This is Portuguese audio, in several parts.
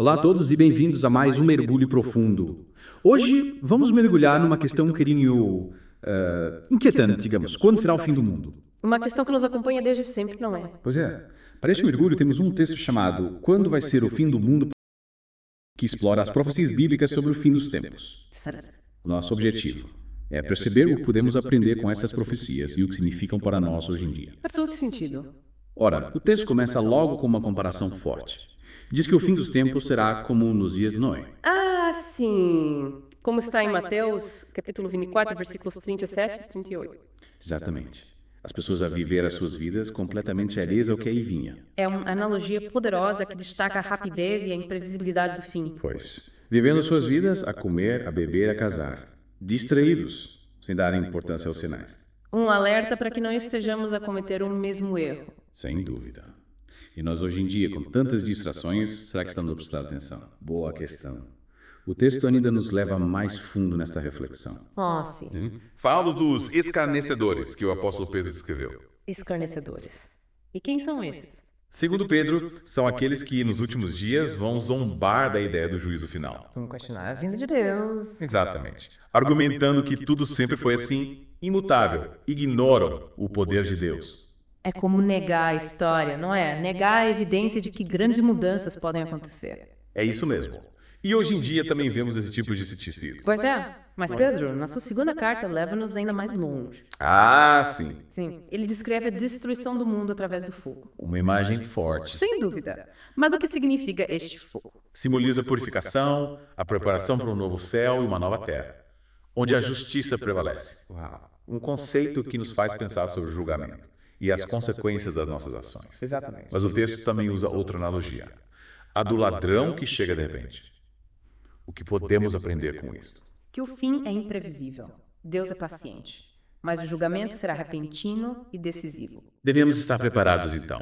Olá a todos e bem-vindos a mais um Mergulho Profundo. Hoje vamos mergulhar numa questão um bocadinho uh, inquietante, digamos. Quando será o fim do mundo? Uma questão que nos acompanha desde sempre, não é? Pois é. Para este mergulho temos um texto chamado Quando vai ser o fim do mundo? que explora as profecias bíblicas sobre o fim dos tempos. Nosso objetivo é perceber o que podemos aprender com essas profecias e o que significam para nós hoje em dia. Faz todo sentido. Ora, o texto começa logo com uma comparação forte diz que o fim dos tempos será como nos dias de Noé. Ah, sim. Como está em Mateus, capítulo 24, versículos 37 e 38. Exatamente. As pessoas a viver as suas vidas completamente alheias ao que aí vinha. É uma analogia poderosa que destaca a rapidez e a imprevisibilidade do fim. Pois. Vivendo suas vidas a comer, a beber, a casar. Distraídos, sem dar importância aos sinais. Um alerta para que não estejamos a cometer o mesmo erro. Sem dúvida. E nós hoje em dia, com tantas distrações, será que estamos a prestar atenção? Boa questão. O texto ainda nos leva mais fundo nesta reflexão. oh, sim. Hum? Falo dos escarnecedores que o apóstolo Pedro descreveu. Escarnecedores. E quem são esses? Segundo Pedro, são aqueles que nos últimos dias vão zombar da ideia do juízo final. Vão questionar a vinda de Deus. Exatamente. Argumentando que tudo sempre foi assim, imutável, ignoram o poder de Deus, é, é como negar a história, não é? Né? Negar a evidência de que grandes mudanças podem acontecer. É isso mesmo. E hoje em dia também vemos esse tipo de tipo ceticismo. Pois é. é. Mas Pedro, é. na sua segunda carta, leva-nos ainda mais longe. Ah, sim. Sim. Ele descreve a destruição do mundo através do fogo. Uma imagem forte. Sem dúvida. Mas o que significa este fogo? Simboliza a purificação, a preparação para um novo céu e uma nova terra, onde a justiça prevalece. Uau. Um conceito que nos faz pensar sobre o julgamento e as consequências das nossas ações. Exatamente. Mas o texto também usa outra analogia: a do ladrão que chega de repente. O que podemos aprender com isso? Que o fim é imprevisível. Deus é paciente. Mas o julgamento será repentino e decisivo. Devemos estar preparados, então.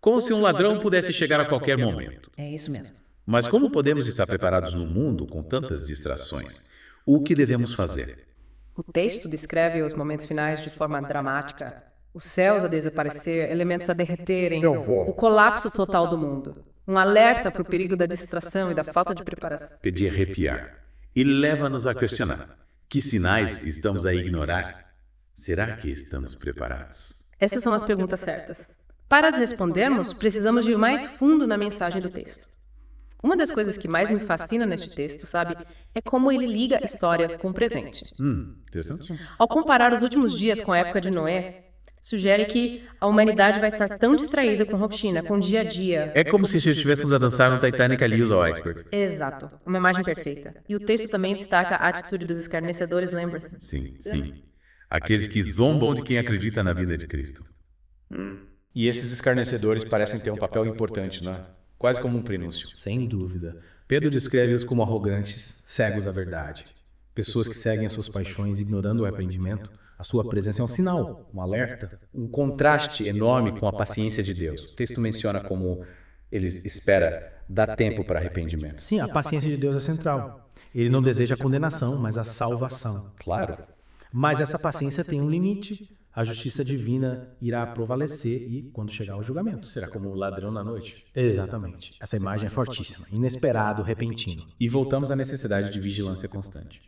Como se um ladrão pudesse chegar a qualquer momento. É isso mesmo. Mas como podemos estar preparados no mundo com tantas distrações? O que devemos fazer? O texto descreve os momentos finais de forma dramática, os céus a desaparecer, elementos a derreterem, o colapso total do mundo. Um alerta para o perigo da distração e da falta de preparação. Pedi arrepiar. E leva-nos a questionar: que sinais estamos a ignorar? Será que estamos preparados? Essas são as perguntas certas. Para as respondermos, precisamos de ir mais fundo na mensagem do texto. Uma das coisas que mais me fascina neste texto, sabe, é como ele liga a história com o presente. Hum, interessante. Ao comparar os últimos dias com a época de Noé, sugere que a humanidade vai estar tão distraída com rotina, com o dia a dia. É como se estivéssemos a dançar no Titanic ali os iceberg. Exato, uma imagem perfeita. E o texto também destaca a atitude dos escarnecedores, lembra-se? Sim, sim. Aqueles que zombam de quem acredita na vida de Cristo. Hum. E esses escarnecedores parecem ter um papel importante, não é? Quase como um prenúncio. Sem dúvida. Pedro descreve-os como arrogantes, cegos à verdade. Pessoas que seguem as suas paixões ignorando o arrependimento a sua presença é um é sinal, um alerta, um contraste enorme com a paciência de Deus. O texto menciona como ele espera dar tempo para arrependimento. Sim, a paciência de é Deus é central. Ele não deseja a condenação, mas a salvação. Claro. Mas essa paciência tem um limite. A justiça divina irá prevalecer e, quando chegar o julgamento, será como o ladrão na noite. Exatamente. Essa é imagem é fortíssima, inesperado, repentino. E voltamos à necessidade de vigilância constante.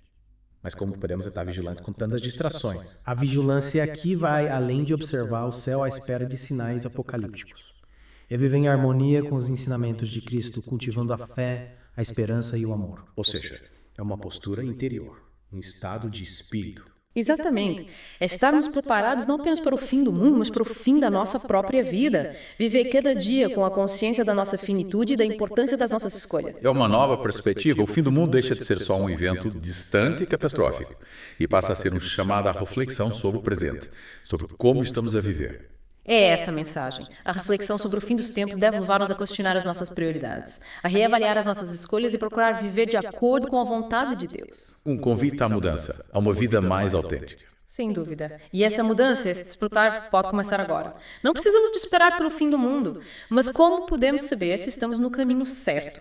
Mas como podemos estar vigilantes com tantas distrações? A vigilância aqui vai além de observar o céu à espera de sinais apocalípticos. É viver em é harmonia com os ensinamentos de Cristo, cultivando a fé, a esperança e o amor. Ou seja, é uma postura interior, um estado de espírito, Exatamente. É, é estarmos preparados não apenas para o fim do mundo, mas para o fim da nossa própria vida. Viver cada dia com a consciência da nossa finitude e da importância das nossas escolhas. É uma nova perspectiva. O fim do mundo deixa de ser só um evento distante e catastrófico e passa a ser um chamado à reflexão sobre o presente, sobre como estamos a viver. É, é essa a mensagem. A reflexão sobre o fim dos tempos deve levar-nos a questionar as nossas prioridades, a reavaliar as nossas escolhas e procurar viver de acordo com a vontade de Deus. Um convite à mudança, a uma vida mais autêntica. Sem dúvida. E essa mudança, esse desfrutar, pode começar agora. Não precisamos de esperar pelo fim do mundo, mas como podemos saber se estamos no caminho certo?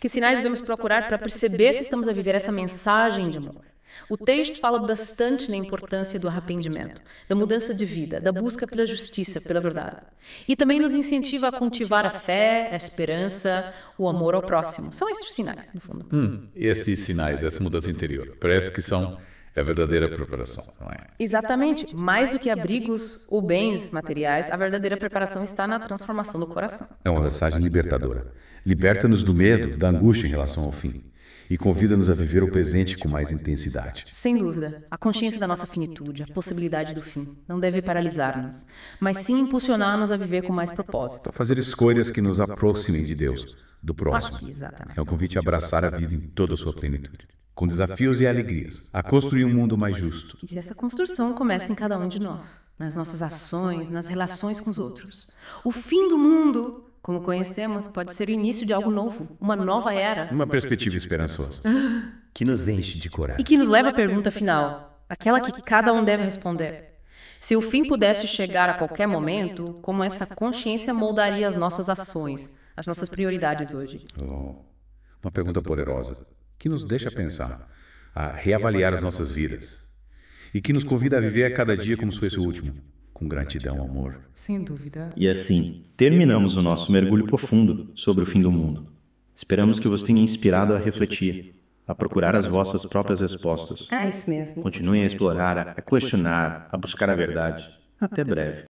Que sinais devemos procurar para perceber se estamos a viver essa mensagem de amor? O texto fala bastante na importância do arrependimento, da mudança de vida, da busca pela justiça, pela verdade. E também nos incentiva a cultivar a fé, a esperança, o amor ao próximo. São estes sinais, no fundo. Hum, esses sinais, essa mudança interior, parece que são a verdadeira preparação, não é? Exatamente. Mais do que abrigos ou bens materiais, a verdadeira preparação está na transformação do coração. É uma mensagem libertadora. Liberta-nos do medo, da angústia em relação ao fim e convida-nos a viver o presente com mais intensidade. Sem dúvida, a consciência da nossa finitude, a possibilidade do fim, não deve paralisar-nos, mas sim impulsionar-nos a viver com mais propósito. A fazer escolhas que nos aproximem de Deus, do próximo. É um convite a abraçar a vida em toda a sua plenitude com desafios e alegrias, a construir um mundo mais justo. E essa construção começa em cada um de nós, nas nossas ações, nas relações com os outros. O fim do mundo como conhecemos, pode ser o início de algo novo, uma nova era. Uma perspectiva esperançosa. que nos enche de coragem. E que nos leva à pergunta final, aquela que cada um deve responder. Se o fim pudesse chegar a qualquer momento, como essa consciência moldaria as nossas ações, as nossas prioridades hoje? Oh, uma pergunta poderosa, que nos deixa pensar, a reavaliar as nossas vidas e que nos convida a viver a cada dia como se fosse o último com gratidão, amor. Sem dúvida. E assim, terminamos o nosso mergulho profundo sobre o fim do mundo. Esperamos que vos tenha inspirado a refletir, a procurar as vossas próprias respostas. É isso mesmo. Continuem a explorar, a questionar, a buscar a verdade. Até breve.